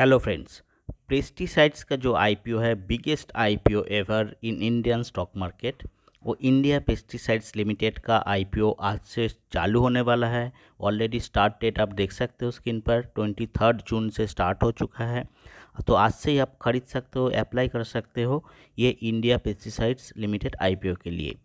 hello friends pesticides का जो IPO है biggest IPO ever in Indian stock market वो इंडिया पेस्टिसाइड्स लिमिटेड का आईपीओ आज से चालू होने वाला है ऑलरेडी स्टार्ट डेट आप देख सकते हो स्क्रीन पर ट्वेंटी थर्ड जून से स्टार्ट हो चुका है तो आज से ही आप खरीद सकते हो अप्लाई कर सकते हो ये इंडिया पेस्टिसाइड्स लिमिटेड आई के लिए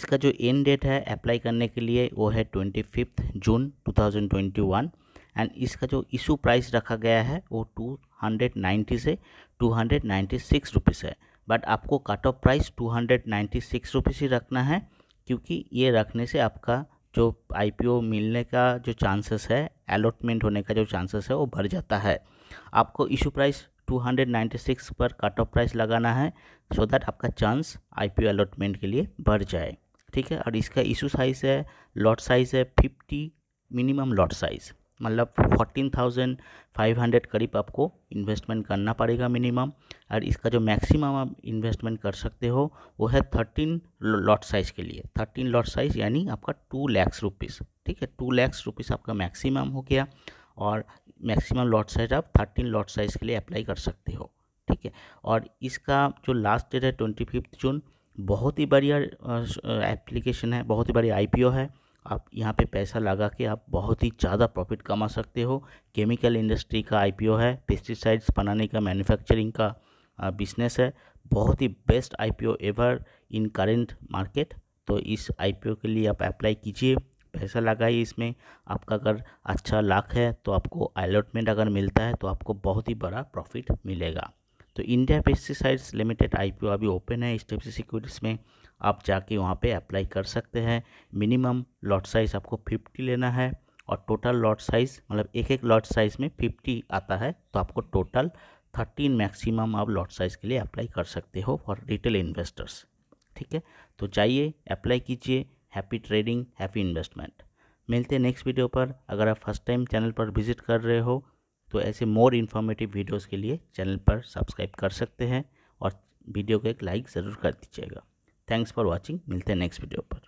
इसका जो एंड डेट है अप्लाई करने के लिए वो है twenty fifth June two thousand twenty one and इसका जो इशू प्राइस रखा गया है वो टू हंड्रेड नाइन्टी से two hundred ninety six rupees है बट आपको cut off price two hundred ninety six rupees ही रखना है क्योंकि ये रखने से आपका जो आईपीओ मिलने का जो चांसेस है अलॉटमेंट होने का जो चांसेस है वो बढ़ जाता है आपको इशू प्राइस 296 पर कट ऑफ प्राइस लगाना है सो so दैट आपका चांस आईपीओ अलॉटमेंट के लिए बढ़ जाए ठीक है और इसका इशू साइज़ है लॉट साइज़ है 50 मिनिमम लॉट साइज़ मतलब फोर्टीन थाउजेंड फाइव हंड्रेड करीब आपको इन्वेस्टमेंट करना पड़ेगा मिनिमम और इसका जो मैक्सिमम आप इन्वेस्टमेंट कर सकते हो वो है थर्टीन लॉट साइज़ के लिए थर्टीन लॉट साइज़ यानी आपका टू लैक्स रुपीज़ ठीक है टू लैक्स रुपीज़ आपका मैक्सिमम हो गया और मैक्सिमम लॉट साइज़ आप थर्टीन लॉट साइज़ के लिए अप्लाई कर सकते हो ठीक है और इसका जो लास्ट डेट है ट्वेंटी फिफ्थ जून बहुत ही बढ़िया एप्लीकेशन है बहुत ही बढ़िया ओ है आप यहाँ पे पैसा लगा के आप बहुत ही ज़्यादा प्रॉफिट कमा सकते हो केमिकल इंडस्ट्री का आईपीओ है पेस्टिसाइड्स बनाने का मैन्युफैक्चरिंग का बिजनेस है बहुत ही best IPO ever in current market तो इस आईपीओ के लिए आप अप्लाई कीजिए पैसा लगाइए इसमें आपका अगर अच्छा लाख है तो आपको अलॉटमेंट अगर मिलता है तो आपको बहुत ही बड़ा प्रॉफिट मिलेगा तो इंडिया पेस्टिसाइड्स लिमिटेड आईपीओ अभी ओपन है स्टेप डी सिक्योरिटीज़ में आप जाके वहाँ पे अप्लाई कर सकते हैं मिनिमम लॉट साइज़ आपको फिफ्टी लेना है और टोटल लॉट साइज़ मतलब एक एक लॉट साइज़ में फिफ्टी आता है तो आपको टोटल थर्टीन मैक्सिमम आप लॉट साइज़ के लिए अप्लाई कर सकते हो फॉर रिटेल इन्वेस्टर्स ठीक है तो जाइए अप्लाई कीजिए हैप्पी ट्रेडिंग हैप्पी इन्वेस्टमेंट मिलते हैं नेक्स्ट वीडियो पर अगर आप फर्स्ट टाइम चैनल पर विजिट कर रहे हो तो ऐसे मोर इन्फॉर्मेटिव वीडियोस के लिए चैनल पर सब्सक्राइब कर सकते हैं और वीडियो को एक लाइक ज़रूर कर दीजिएगा थैंक्स फॉर वॉचिंग मिलते हैं नेक्स्ट वीडियो पर